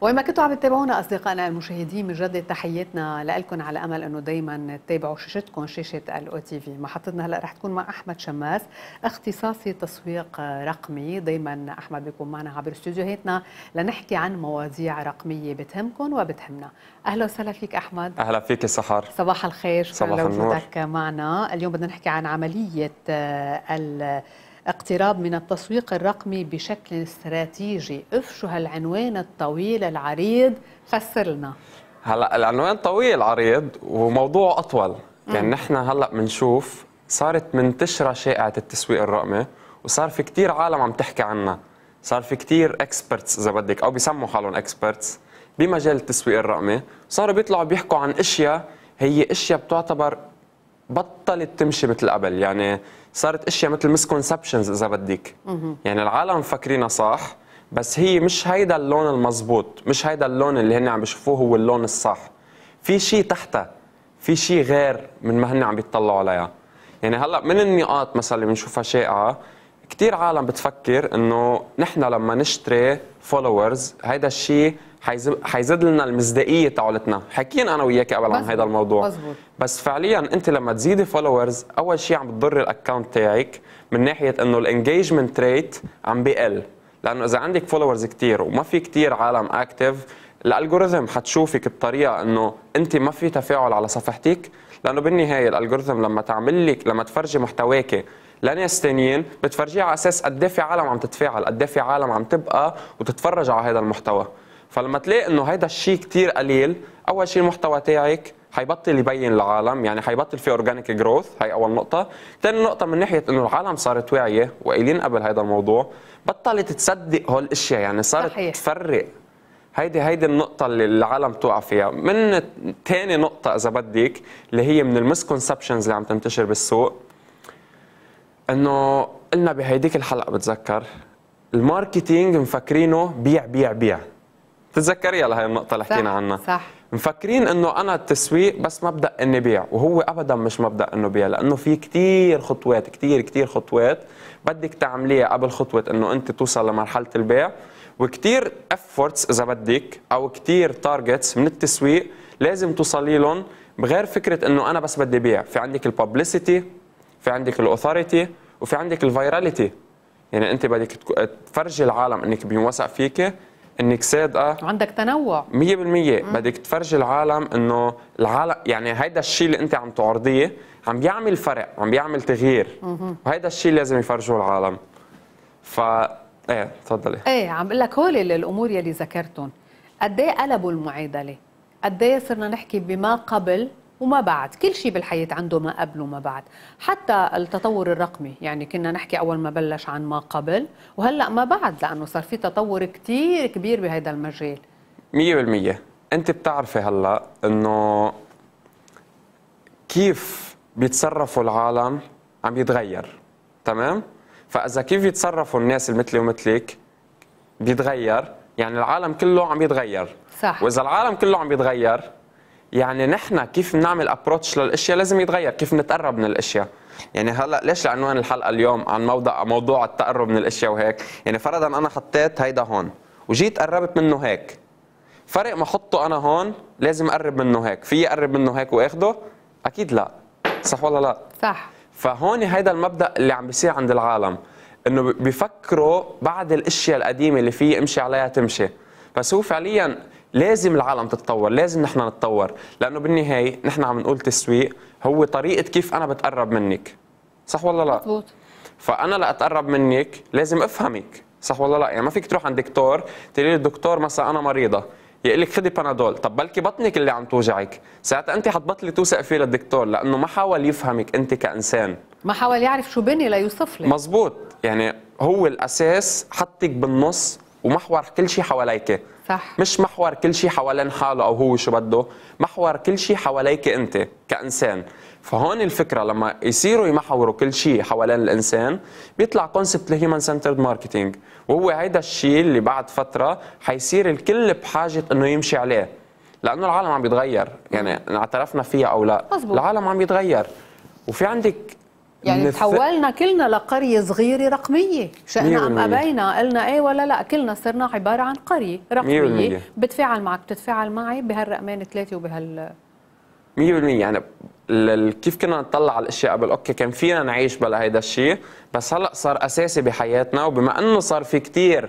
وما كنتوا عم تتابعونا اصدقائنا المشاهدين من جد تحياتنا لكم على امل انه دائما تتابعوا شاشتكم شاشه الاو تي في محطتنا هلا رح تكون مع احمد شماس اختصاصي تسويق رقمي دائما احمد بيكون معنا عبر استديوهاتنا لنحكي عن مواضيع رقميه بتهمكم وبتهمنا اهلا وسهلا فيك احمد اهلا فيك يا سحر صباح الخير صباح النور معنا اليوم بدنا نحكي عن عمليه اقتراب من التسويق الرقمي بشكل استراتيجي افشوا هالعنوان الطويل العريض فسر لنا هلا العنوان طويل عريض وموضوع اطول يعني نحن هلا بنشوف صارت منتشره شائعه التسويق الرقمي وصار في كثير عالم عم تحكي عنها صار في كثير اكسبرتس اذا بدك او بيسموا حالهم اكسبرتس بمجال التسويق الرقمي صاروا بيطلعوا بيحكوا عن اشياء هي اشياء بتعتبر بطلت تمشي مثل قبل يعني صارت اشياء مثل مسكونسبشنز اذا بدك يعني العالم مفكرينها صح بس هي مش هيدا اللون المزبوط مش هيدا اللون اللي هن عم بيشوفوه هو اللون الصح في شيء تحتها في شيء غير من ما هن عم بيطلعوا عليها يعني هلا من النقاط مثلا اللي بنشوفها شائعه كثير عالم بتفكر انه نحن لما نشتري فولورز هيدا الشيء حيزيد لنا المصداقيه تاعولتنا حكينا انا وياك قبل عن هذا الموضوع مزبوط. بس فعليا انت لما تزيدي فولورز اول شيء عم بتضر الاكونت تاعك من ناحيه انه الانجيجمنت ريت عم بقل لانه اذا عندك فولورز كثير وما في كثير عالم اكتف الالجوريثم حتشوفك بطريقه انه انت ما في تفاعل على صفحتك لانه بالنهايه الالجوريثم لما تعمل لك لما تفرجي محتواك لناس ثانيين بتفرجيها على اساس قد إيه في عالم عم تتفاعل قد إيه في عالم عم تبقى وتتفرج على هذا المحتوى فلما تلاقي انه هيدا الشيء كثير قليل اول شيء المحتوى تاعك حيبطل يبين العالم يعني حيبطل في اورجانيك جروث هي اول نقطه ثاني نقطه من ناحيه انه العالم صارت واعيه وقايلين قبل هذا الموضوع بطلت تصدق هول الاشياء يعني صارت صحيح. تفرق هيدي هيدي النقطة اللي العالم توقع فيها، من ثاني نقطة إذا بدك اللي هي من المسكونسبشنز اللي عم تنتشر بالسوق انه قلنا بهيديك الحلقه بتذكر الماركتينج مفكرينه بيع بيع بيع بتتذكريها يلا هاي النقطه اللي حكينا عنها صح مفكرين انه انا التسويق بس مبدا اني بيع وهو ابدا مش مبدا انه بيع لانه في كثير خطوات كثير كثير خطوات بدك تعمليها قبل خطوه انه انت توصل لمرحله البيع وكثير افورتس اذا بدك او كثير تارجتس من التسويق لازم توصلي لهم بغير فكره انه انا بس بدي بيع في عندك الببليسيتي في عندك الاوثوريتي وفي عندك الفيراليتي يعني انت بدك تفرجي العالم انك بينوثق فيك انك صادقه وعندك تنوع 100% بدك تفرجي العالم انه العالم يعني هيدا الشيء اللي انت عم تعرضيه عم بيعمل فرق عم بيعمل تغيير وهيدا الشيء لازم يفرجوه العالم ف ايه تفضلي ايه عم بقول لك هول الامور يلي ذكرتهم قد ايه قلبوا المعادله قد ايه صرنا نحكي بما قبل وما بعد كل شيء بالحياة عنده ما قبل وما بعد حتى التطور الرقمي يعني كنا نحكي أول ما بلش عن ما قبل وهلأ ما بعد لأنه صار في تطور كتير كبير بهذا المجال مية بالمية أنت بتعرفي هلأ أنه كيف بيتصرفوا العالم عم يتغير تمام؟ فإذا كيف يتصرفوا الناس المثلي مثلي ومثلك بيتغير يعني العالم كله عم يتغير صح وإذا العالم كله عم يتغير يعني نحن كيف بنعمل ابروتش للاشياء لازم يتغير كيف نتقرب من الاشياء يعني هلا ليش لعنوان الحلقه اليوم عن موضوع موضوع التقرب من الاشياء وهيك يعني فرضا انا حطيت هيدا هون وجيت قربت منه هيك فرق ما احطه انا هون لازم اقرب منه هيك في اقرب منه هيك واخده اكيد لا صح ولا لا صح فهون هيدا المبدا اللي عم بيصير عند العالم انه بيفكروا بعد الاشياء القديمه اللي في امشي عليها تمشي بس هو فعليا لازم العالم تتطور لازم نحن نتطور لانه بالنهايه نحن عم نقول تسويق هو طريقه كيف انا بتقرب منك صح ولا لا مضبوط فانا لاتقرب منك لازم افهمك صح ولا لا يعني ما فيك تروح عند دكتور تقول لي الدكتور مثلا انا مريضه يقول لك خدي بانادول طب بلكي بطنك اللي عم توجعك ساعتها انت حتبطلي توثق فيه للدكتور لانه ما حاول يفهمك انت كانسان ما حاول يعرف شو بني ليوصف لك مزبوط يعني هو الاساس حطك بالنص ومحور كل شيء حواليك صح مش محور كل شيء حوالين حاله او هو شو بده محور كل شيء حواليك انت كانسان فهون الفكره لما يصيروا يمحوروا كل شيء حوالين الانسان بيطلع كونسبت الهيومن سنترد ماركتينج وهو هيدا الشيء اللي بعد فتره حيصير الكل بحاجه انه يمشي عليه لانه العالم عم بيتغير يعني اعترفنا فيها او لا مزبوط. العالم عم بيتغير وفي عندك يعني تحولنا كلنا لقرية صغيرة رقمية شئنا أم أبينا قلنا إيه ولا لا كلنا صرنا عبارة عن قرية رقمية بتفاعل معك بتتفاعل معي بهالرقمين ثلاثة وبهال 100% يعني كيف كنا نطلع على الاشياء قبل اوكي كان فينا نعيش بلا هيدا الشيء بس هلا صار اساسي بحياتنا وبما انه صار في كثير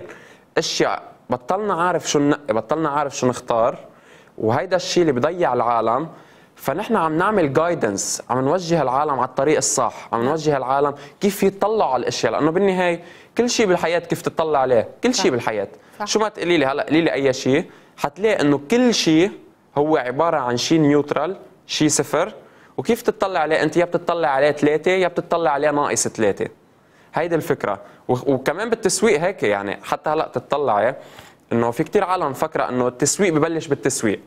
اشياء بطلنا عارف شو ننقي بطلنا عارف شو نختار وهيدا الشيء اللي بضيع العالم فنحن عم نعمل جايدنس عم نوجه العالم على الطريق الصح عم نوجه العالم كيف يطلعوا على الاشياء لانه بالنهايه كل شيء بالحياه كيف تطلع عليه كل شيء بالحياه صح. شو ما تقولي لي هلا قولي لي اي شيء حتلاقي انه كل شيء هو عباره عن شيء نيوترال شيء صفر وكيف تطلع عليه انت يا بتطلع عليه ثلاثه يا بتطلع عليه ناقص ثلاثه هيدي الفكره وكمان بالتسويق هيك يعني حتى هلا تطلعي انه في كثير عالم مفكره انه التسويق ببلش بالتسويق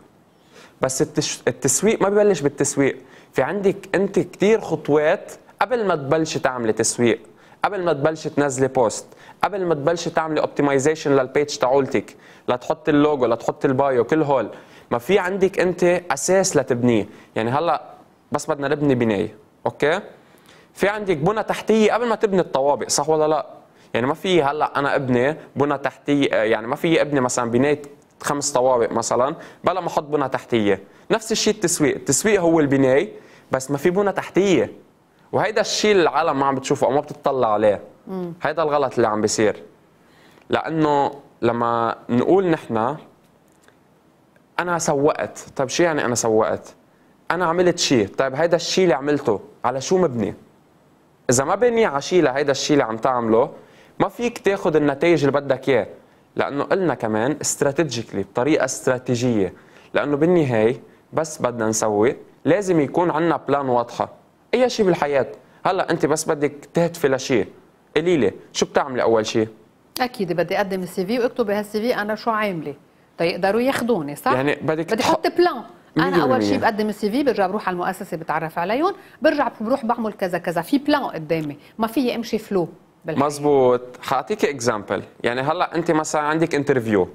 بس التسويق ما ببلش بالتسويق في عندك انت كثير خطوات قبل ما تبلش تعملي تسويق قبل ما تبلش تنزلي بوست قبل ما تبلش تعملي اوبتمايزيشن للبيج تاعولتك لتحط اللوجو لتحط البايو كل هول ما في عندك انت اساس لتبنيه يعني هلا بس بدنا نبني بنايه اوكي في عندك بنى تحتيه قبل ما تبني الطوابق صح ولا لا يعني ما في هلا انا ابني بنى تحتيه يعني ما في ابني مثلا بنايه خمس طوابق مثلا بلا ما احط بنى تحتيه نفس الشيء التسويق التسويق هو البناي بس ما في بنى تحتيه وهيدا الشيء العالم ما عم بتشوفه او ما بتطلع عليه هيدا الغلط اللي عم بيصير لانه لما نقول نحن انا سوقت طيب شو يعني انا سوقت انا عملت شيء طيب هيدا الشيء اللي عملته على شو مبني اذا ما بني على شيء لهيدا الشيء اللي عم تعمله ما فيك تاخذ النتائج اللي بدك اياه لانه قلنا كمان استراتيجيكلي بطريقه استراتيجيه لانه بالنهايه بس بدنا نسوي لازم يكون عندنا بلان واضحه اي شيء بالحياه هلا انت بس بدك تهدفي لشيء قولي لي شو بتعملي اول شيء اكيد بدي اقدم السي في واكتب بهالسي في انا شو عامله تيقدروا طيب ياخذوني صح يعني بدك بدي احط بلان انا اول شيء بقدم السي في برجع بروح على المؤسسه بتعرف عليهم برجع بروح بعمل كذا كذا في بلان قدامي ما في امشي فلو مضبوط حاعطيك اكزامبل يعني هلا انت مثلا عندك انترفيو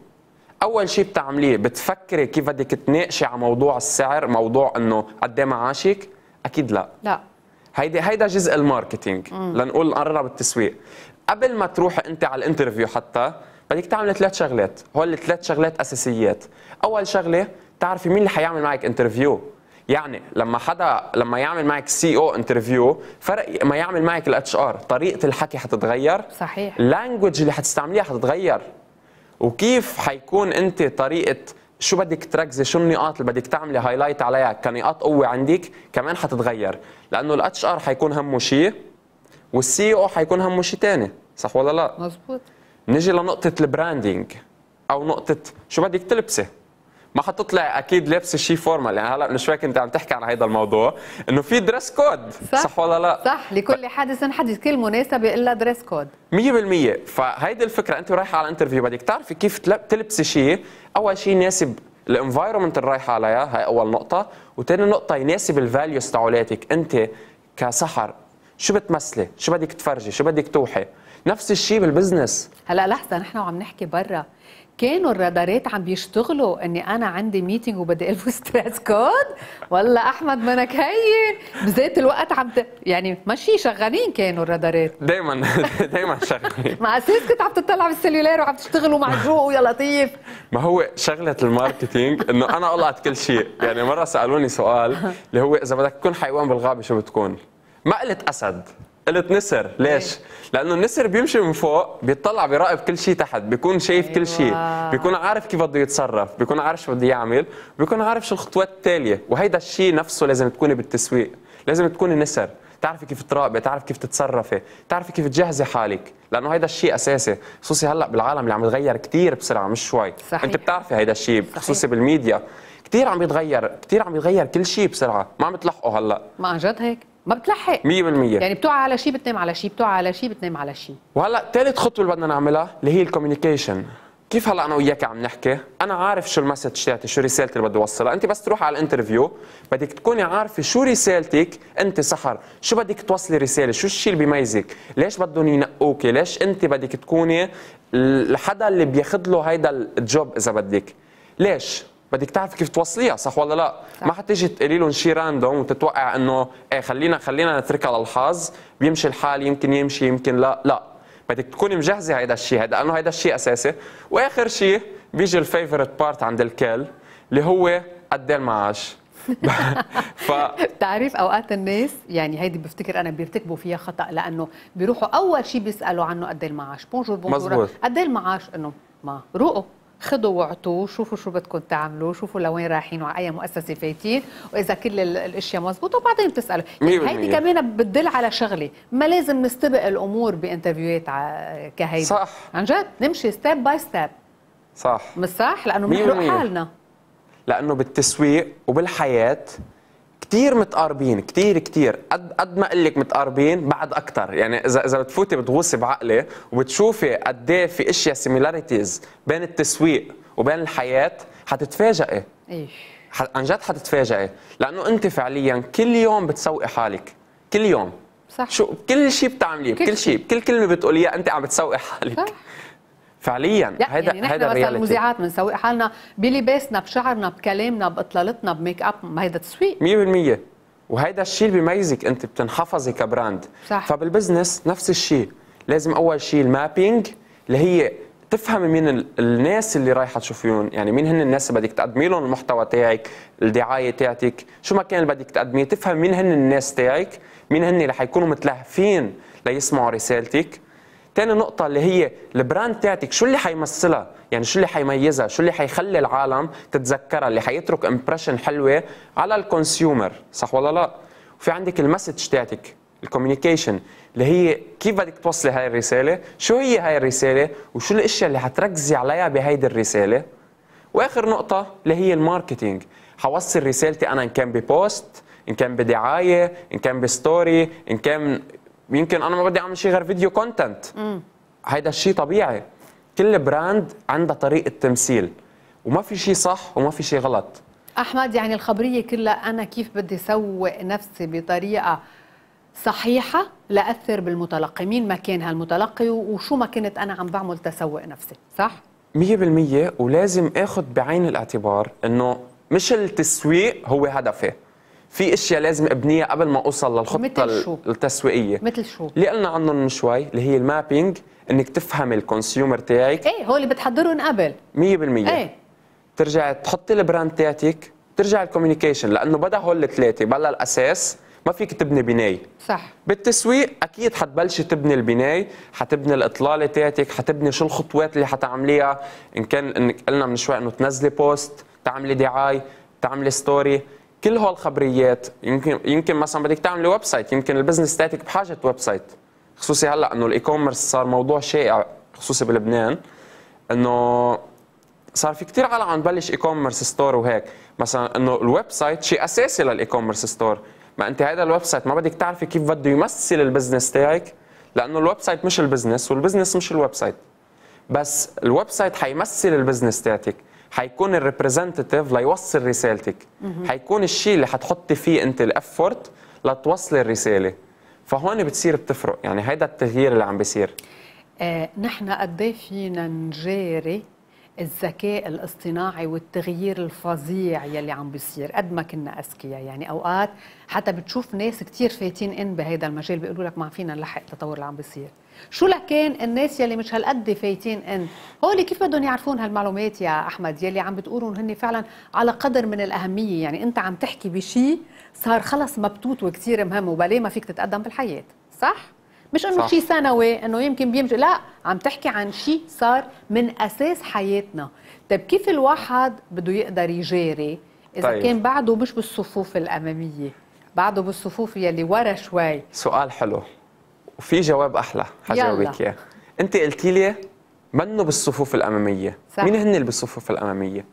اول شيء بتعمليه بتفكري كيف بدك تناقشي على موضوع السعر موضوع انه قد إيه معاشك اكيد لا لا هيدي هيدا جزء الماركتينج لنقول نقرب التسويق قبل ما تروح انت على الانترفيو حتى بدك تعملي ثلاث شغلات هول الثلاث شغلات اساسيات اول شغله تعرفي مين اللي حيعمل معك انترفيو يعني لما حدا لما يعمل معك سي او انترفيو فرق ما يعمل معك الاتش ار طريقه الحكي حتتغير صحيح اللانجوج اللي حتستعمليها حتتغير وكيف حيكون انت طريقه شو بدك تركزي شو النقاط اللي بدك تعملي هايلايت عليها كنقاط قوه عندك كمان حتتغير لانه الاتش ار حيكون همه شيء والسي او e حيكون همه شيء ثاني صح ولا لا مزبوط نجي لنقطه البراندنج او نقطه شو بدك تلبسي ما حتطلع اكيد لابسه شيء فورمال يعني هلا من شوي كنت عم تحكي عن هذا الموضوع انه في دريس كود صح, صح ولا لا صح لكل حادث حدث كل مناسبه الا دريس كود 100% فهيدي الفكره انت رايحه على انترفيو بدك تعرفي كيف تلبسي شيء اول شيء يناسب الانفايرمنت اللي رايحه عليها هاي اول نقطه وثاني نقطه يناسب الفاليوز تاعولاتك انت كسحر شو بتمثلي شو بدك تفرجي شو بدك توحي نفس الشيء بالبزنس هلا لحظه نحن عم نحكي برا كانوا الرادارات عم بيشتغلوا اني انا عندي ميتنج وبدي البس ستريس كود والله احمد منك هين بذات الوقت عم ت... يعني ماشي شغالين كانوا الرادارات دائما دائما شغالين مع اساس كنت عم تطلع بالسلولار وعم تشتغلوا مع جو يا لطيف ما هو شغله الماركتينج انه انا قلعت كل شيء يعني مره سالوني سؤال اللي هو اذا بدك تكون حيوان بالغابه شو بتكون؟ ما قلت اسد قلت نسر ليش؟ إيه. لانه النسر بيمشي من فوق بيطلع بيراقب كل شيء تحت بيكون شايف كل شيء أيوة. بيكون عارف كيف بده يتصرف بيكون عارف شو بده يعمل بيكون عارف شو الخطوات التاليه وهيدا الشيء نفسه لازم تكوني بالتسويق لازم تكوني نسر تعرفي كيف تراقبي تعرف كيف تتصرفي تعرفي كيف تجهزي حالك لانه هيدا الشيء اساسي خصوصي هلا بالعالم اللي عم يتغير كثير بسرعه مش شوي صحيح. انت بتعرفي هيدا الشيء خصوصي بالميديا كثير عم يتغير كثير عم يتغير كل شيء بسرعه ما عم تلحقوا هلا ما عن جد هيك ما بتلحق 100% يعني بتقع على شيء بتنام على شيء بتقع على شيء بتنام على شيء وهلا ثالث خطوه اللي بدنا نعملها اللي هي الكوميونيكيشن كيف هلا انا وياك عم نحكي انا عارف شو المسج تاعتي شو رسالتي اللي بدي اوصلها انت بس تروح على الانترفيو بدك تكوني عارفه شو رسالتك انت سحر شو بدك توصلي رساله شو الشيء اللي بيميزك ليش بدهم ينقوكي ليش انت بدك تكوني الحدا اللي بياخذ له هيدا الجوب اذا بدك ليش بدك تعرفي كيف توصليها صح ولا لا صح. ما حتيجي تقولي لهم شيء راندوم وتتوقع انه ايه خلينا خلينا نتركها للحظ بيمشي الحال يمكن يمشي يمكن لا لا بدك تكوني مجهزه هيدا الشيء هيدا لانه هيدا الشيء اساسي واخر شيء بيجي الفيفورت بارت عند الكل اللي هو قد ايه المعاش ف... تعرف اوقات الناس يعني هيدي بفتكر انا بيرتكبوا فيها خطا لانه بيروحوا اول شيء بيسالوا عنه قد ايه المعاش بونجور بونجور قد ايه المعاش انه ما روقوا خدوا وعطوا شوفوا شو بدكم تعملوا شوفوا لوين رايحين وعلى اي مؤسسه فايتين واذا كل الاشياء مزبوطه وبعدين بتسالوا يعني هيدي كمان بتدل على شغله ما لازم نستبق الامور بانترفيوهات كهيدي صح عن جد نمشي ستيب باي ستيب صح مش صح لانه بنحرق حالنا لانه بالتسويق وبالحياه كتير متقاربين كتير كتير قد قد ما اقول لك متقاربين بعد اكثر يعني اذا اذا بتفوتي بتغوصي بعقلي وبتشوفي قد ايه في اشياء سيميلاريتيز بين التسويق وبين الحياه حتتفاجئي ايه عن جد حتتفاجئي لانه انت فعليا كل يوم بتسوقي حالك كل يوم صح شو كل شيء بتعمليه بكل شيء بكل كلمه بتقوليها انت عم بتسوقي حالك صح. فعليا هذا هذا يعني نحن مثلا المذيعات بنسوق حالنا بلباسنا بشعرنا بكلامنا باطلالتنا بميك اب ما هيدا تسويق 100% وهيدا الشيء اللي بيميزك انت بتنحفظي كبراند صح. فبالبزنس نفس الشيء لازم اول شيء المابينج اللي هي تفهمي مين الناس اللي رايحه تشوفيهم يعني مين هن الناس اللي بدك تقدمي لهم المحتوى تاعك الدعايه تاعتك شو ما كان اللي بدك تقدميه تفهم مين هن الناس تاعك مين هن اللي حيكونوا متلهفين ليسمعوا رسالتك تاني نقطة اللي هي البراند تاعتك شو اللي حيمثلها؟ يعني شو اللي حيميزها؟ شو اللي حيخلي العالم تتذكرها؟ اللي حيترك امبريشن حلوة على الكونسيومر، صح ولا لا؟ وفي عندك المسج تاعتك الكوميونيكيشن اللي هي كيف بدك توصلي هاي الرسالة؟ شو هي هاي الرسالة؟ وشو الاشياء اللي حتركزي عليها بهيدي الرسالة؟ واخر نقطة اللي هي الماركتينج، حوصل رسالتي انا ان كان ببوست، ان كان بدعاية، ان كان بستوري، ان كان يمكن انا ما بدي اعمل شيء غير فيديو كونتنت هيدا الشيء طبيعي كل براند عنده طريقه تمثيل وما في شيء صح وما في شيء غلط احمد يعني الخبريه كلها انا كيف بدي سوق نفسي بطريقه صحيحه لاثر بالمتلقي مين ما كان هالمتلقي وشو ما كنت انا عم بعمل تسوق نفسي صح 100% ولازم اخذ بعين الاعتبار انه مش التسويق هو هدفي في اشياء لازم ابنيها قبل ما اوصل للخطه مثل شو؟ التسويقيه مثل شو اللي قلنا عنهم من شوي اللي هي المابينج انك تفهم الكونسيومر تاعك ايه هو اللي بتحضرهم قبل 100% ايه ترجع تحطي البراند تاعتك ترجع الكوميونيكيشن لانه بدا هول الثلاثه بلا الاساس ما فيك تبني بناي صح بالتسويق اكيد حتبلشي تبني البناي حتبني الاطلاله تاعتك حتبني شو الخطوات اللي حتعمليها ان كان انك قلنا من شوي انه تنزلي بوست تعملي دعايه تعملي ستوري كل هول الخبريات يمكن يمكن مثلا بدك تعملي ويب سايت يمكن البزنس تاعتك بحاجه ويب سايت خصوصي هلا انه الاي كوميرس صار موضوع شائع خصوصي بلبنان انه صار في كثير عالم عم تبلش اي كوميرس ستور وهيك مثلا انه الويب سايت شيء اساسي للاي كوميرس ستور ما انت هذا الويب سايت ما بدك تعرفي كيف بده يمثل البزنس تاعك لانه الويب سايت مش البزنس والبزنس مش الويب سايت بس الويب سايت حيمثل البزنس تاعتك هيكون الريبريزنتيف ليوصل رسالتك هيكون الشيء اللي هتحطي فيه انت الافورت لتوصلي الرساله فهون بتصير بتفرق يعني هيدا التغيير اللي عم بيصير آه، نحن قد إيه فينا نجاري الذكاء الاصطناعي والتغيير الفظيع يلي عم بيصير قد ما كنا اذكياء يعني اوقات حتى بتشوف ناس كثير فايتين ان بهذا المجال بيقولوا لك ما فينا نلحق التطور اللي عم بيصير شو لكان الناس يلي مش هالقد فايتين ان هول كيف بدهم يعرفون هالمعلومات يا احمد يلي عم بتقولوا هن فعلا على قدر من الاهميه يعني انت عم تحكي بشيء صار خلص مبتوت وكثير مهم وبلاه ما فيك تتقدم بالحياه صح مش انه شيء سنوي انه يمكن بيمشي لا عم تحكي عن شيء صار من اساس حياتنا طيب كيف الواحد بده يقدر يجاري اذا طيب. كان بعده مش بالصفوف الاماميه بعده بالصفوف يلي ورا شوي سؤال حلو وفي جواب احلى حجاوبك اياه انت قلتي لي منه بالصفوف الاماميه صح. مين هن اللي بالصفوف الاماميه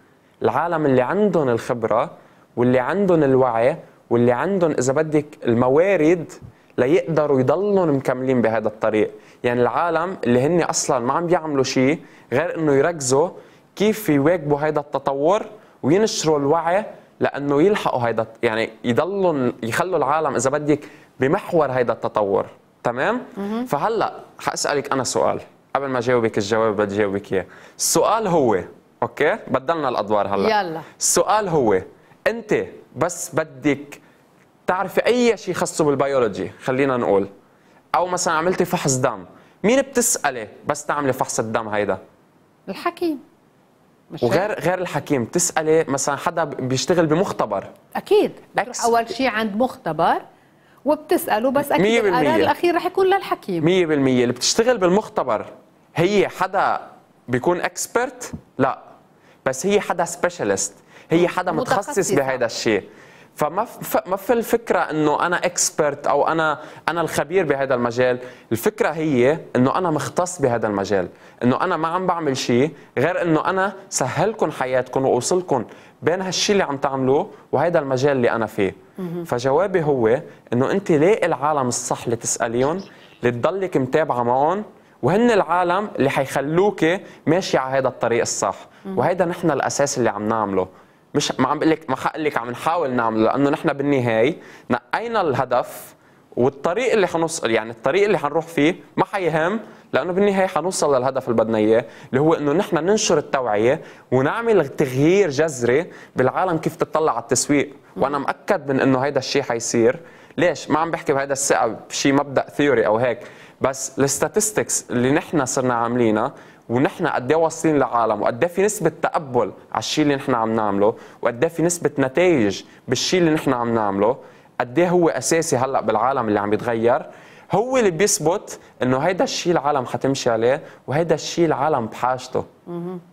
العالم اللي عندهم الخبره واللي عندهم الوعي واللي عندهم اذا بدك الموارد ليقدروا يضلهم مكملين بهذا الطريق يعني العالم اللي هن اصلا ما عم بيعملوا شيء غير انه يركزوا كيف يواكبوا هذا التطور وينشروا الوعي لانه يلحقوا هيدا يعني يضلوا يخلوا العالم اذا بدك بمحور هيدا التطور تمام فهلا حاسالك انا سؤال قبل ما جاوبك الجواب بدي جاوبك اياه السؤال هو اوكي بدلنا الادوار هلا يلا السؤال هو انت بس بدك تعرفي اي شيء خاصه بالبيولوجي خلينا نقول او مثلا عملتي فحص دم مين بتسالي بس تعملي فحص الدم هيدا الحكيم مش وغير غير الحكيم بتسالي مثلا حدا بيشتغل بمختبر اكيد بتروح اول شيء عند مختبر وبتساله بس اكيد القرار الاخير رح يكون للحكيم 100% اللي بتشتغل بالمختبر هي حدا بيكون اكسبرت لا بس هي حدا سبيشالست هي حدا متخصص بهذا الشيء فما ما في الفكره انه انا اكسبرت او انا انا الخبير بهذا المجال، الفكره هي انه انا مختص بهذا المجال، انه انا ما عم بعمل شيء غير انه انا سهلكم حياتكم واوصلكم بين هالشيء اللي عم تعملوه وهذا المجال اللي انا فيه. فجوابي هو انه انت لاقي العالم الصح اللي تساليهم، اللي تضلك متابعه معهم وهن العالم اللي حيخلوك ماشي على هذا الطريق الصح، وهذا نحن الاساس اللي عم نعمله. مش ما عم بقول لك ما لك عم نحاول نعمله لانه نحن بالنهايه نقينا الهدف والطريق اللي حنوصل يعني الطريق اللي حنروح فيه ما حيهم لانه بالنهايه حنوصل للهدف اللي بدنا اياه اللي هو انه نحن ننشر التوعيه ونعمل تغيير جذري بالعالم كيف تطلع على التسويق وانا مأكد من انه هيدا الشيء حيصير ليش ما عم بحكي بهيدا الثقه بشيء مبدا ثيوري او هيك بس الستاتستكس اللي نحن صرنا عاملينها ونحن قد ايه واصلين للعالم وقد ايه في نسبه تقبل على الشيء اللي نحن عم نعمله وقد ايه في نسبه نتائج بالشيء اللي نحن عم نعمله قد ايه هو اساسي هلا بالعالم اللي عم يتغير هو اللي بيثبت انه هيدا الشيء العالم حتمشي عليه وهيدا الشيء العالم بحاجته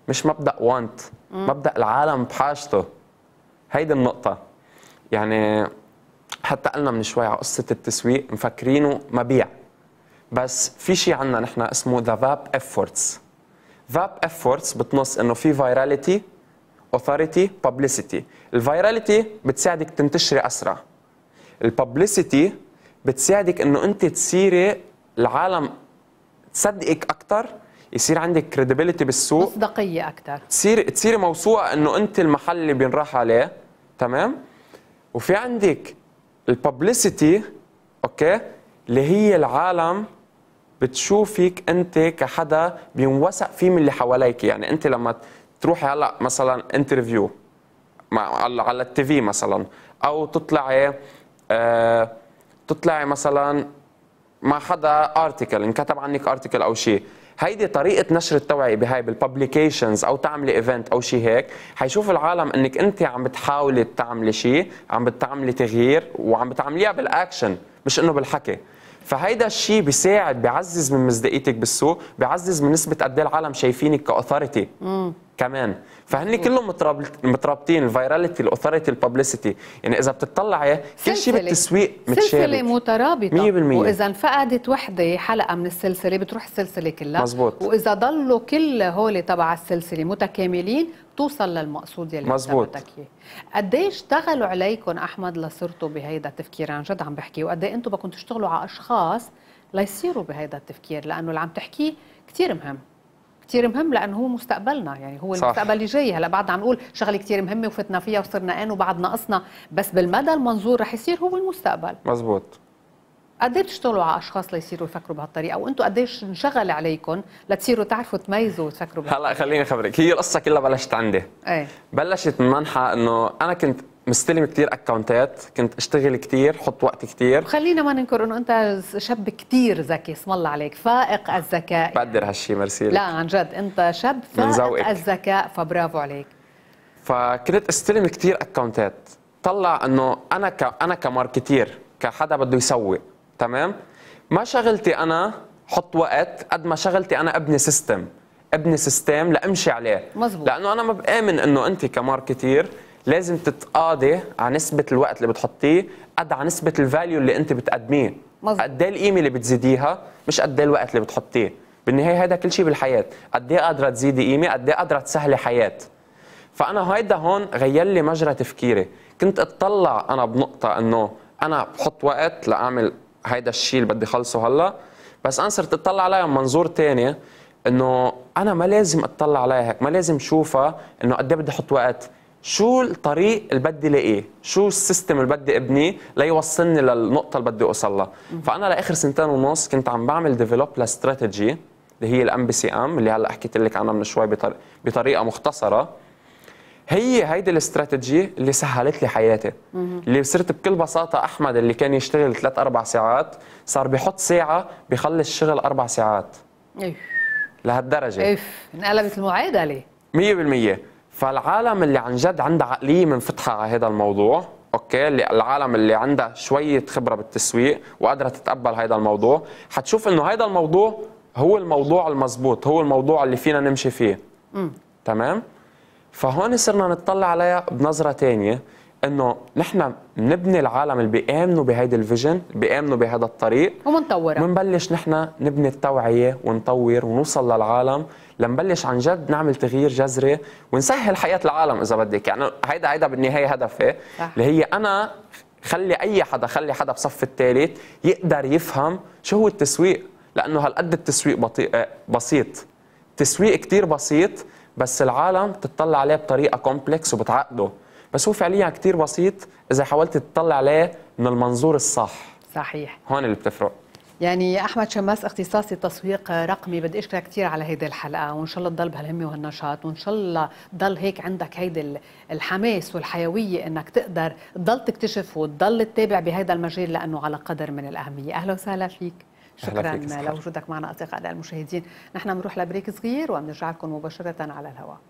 مش مبدا وانت مبدا العالم بحاجته هيدي النقطه يعني حتى قلنا من شوي على قصه التسويق مفكرينه مبيع بس في شيء عندنا نحن اسمه ذا فاب افورتس فاب افورتس بتنص انه في فيراليتي اوثوريتي بابليسيتي الفيراليتي بتساعدك تنتشري اسرع الببليسيتي بتساعدك انه انت تصيري العالم تصدقك اكثر يصير عندك كريديبيليتي بالسوق مصداقيه اكثر تصير تصيري موثوقه انه انت المحل اللي بينراح عليه تمام وفي عندك الببليسيتي اوكي اللي هي العالم بتشوفك انت كحدا بينوثق فيه من اللي حواليك يعني انت لما تروحي هلا مثلا انترفيو على التي في مثلا او تطلعي آه تطلعي مثلا مع حدا ارتكل انكتب عنك ارتكل او شيء هيدي طريقه نشر التوعيه بهاي بالببليكيشنز او تعملي ايفنت او شيء هيك حيشوف العالم انك انت عم بتحاولي تعملي شيء عم بتعملي تغيير وعم بتعمليها بالاكشن مش انه بالحكي فهيدا الشيء بيساعد بيعزز من مصداقيتك بالسوق بيعزز من نسبه قد ايه العالم شايفينك كاثوريتي كمان فهن كلهم مترابطين الفيراليتي الاثوريتي الببليسيتي يعني اذا بتطلعي كل شيء بالتسويق متشابك سلسله مترابطه 100% واذا انفقدت وحده حلقه من السلسله بتروح السلسله كلها مزبوط. واذا ضلوا كل هول تبع السلسله متكاملين توصل للمقصود يلي مزبوط قد ايه اشتغلوا عليكم احمد لصرتوا بهيدا التفكير عن جد عم بحكي وقد ايه انتم بدكم تشتغلوا على اشخاص ليصيروا بهيدا التفكير لانه اللي عم تحكيه كثير مهم كثير مهم لانه هو مستقبلنا يعني هو صح. المستقبل اللي جاي هلا بعد عم نقول شغله كثير مهمه وفتنا فيها وصرنا ان وبعد ناقصنا بس بالمدى المنظور رح يصير هو المستقبل مزبوط قد ايه بتشتغلوا على اشخاص ليصيروا يفكروا بهالطريقه وانتم قد ايش انشغل عليكم لتصيروا تعرفوا تميزوا وتفكروا هلا خليني اخبرك هي القصه كلها بلشت عندي ايه بلشت من منحى انه انا كنت مستلم كثير اكونتات كنت اشتغل كثير حط وقت كثير خلينا ما ننكر انه انت شاب كثير ذكي اسم الله عليك فائق الذكاء بقدر هالشيء مرسي لا عن جد انت شاب فائق الذكاء فبرافو عليك فكنت استلم كثير اكونتات طلع انه انا ك... انا كماركتير كحدا بده يسوق تمام ما شغلتي انا حط وقت قد ما شغلتي انا ابني سيستم ابني سيستم لامشي عليه مزبوط. لانه انا ما بامن انه انت كماركتير لازم تتقاضي على نسبه الوقت اللي بتحطيه قد على نسبه الفاليو اللي انت بتقدميه قد ايه القيمه اللي بتزيديها مش قد ايه الوقت اللي بتحطيه بالنهايه هذا كل شيء بالحياه قد ايه قادره تزيدي قيمه قد ايه قادره تسهلي حياه فانا هيدا هون غير لي مجرى تفكيري كنت اتطلع انا بنقطه انه انا بحط وقت لاعمل هيدا الشيء اللي بدي خلصه هلا بس انا صرت اطلع عليها من منظور ثاني انه انا ما لازم اطلع عليها هيك ما لازم شوفها انه قد إيه بدي احط وقت شو الطريق اللي بدي لاقيه شو السيستم اللي بدي ابنيه ليوصلني للنقطه اللي بدي اوصل لها فانا لاخر سنتين ونص كنت عم بعمل ديفلوب لاستراتيجي اللي هي الام بي سي ام اللي هلا حكيت لك عنها من شوي بطريقه مختصره هي هيدي الاستراتيجيه اللي سهلت لي حياتي اللي صرت بكل بساطه احمد اللي كان يشتغل ثلاث اربع ساعات صار بيحط ساعه بيخلص الشغل اربع ساعات ايه لهالدرجه إيف انقلبت المعادله 100% فالعالم اللي عن جد عندها عقليه منفتحه على هذا الموضوع اوكي اللي العالم اللي عندها شويه خبره بالتسويق وقادره تتقبل هذا الموضوع حتشوف انه هذا الموضوع هو الموضوع المزبوط هو الموضوع اللي فينا نمشي فيه م. تمام فهون صرنا نطلع عليها بنظره ثانيه انه نحن نبني العالم اللي بيامنوا بهيدي الفيجن بيامنوا بهذا الطريق ومنطورها ومنبلش نحن نبني التوعيه ونطور ونوصل للعالم لنبلش عن جد نعمل تغيير جذري ونسهل حياه العالم اذا بدك يعني هيدا هيدا بالنهايه هدفي إيه؟ اللي هي انا خلي اي حدا خلي حدا بصف الثالث يقدر يفهم شو هو التسويق لانه هالقد التسويق بطيء آه، بسيط تسويق كتير بسيط بس العالم بتطلع عليه بطريقه كومبلكس وبتعقده بس هو فعليا كثير بسيط اذا حاولت تطلع عليه من المنظور الصح صحيح هون اللي بتفرق يعني احمد شماس اختصاصي تسويق رقمي بدي اشكرك كثير على هيدي الحلقه وان شاء الله تضل بهالهمه وهالنشاط وان شاء الله تضل هيك عندك هيدي الحماس والحيويه انك تقدر تضل تكتشف وتضل تتابع بهذا المجال لانه على قدر من الاهميه اهلا وسهلا فيك شكرا لوجودك معنا اصدقائنا المشاهدين نحن بنروح لبريك صغير وبنرجع لكم مباشرة على الهواء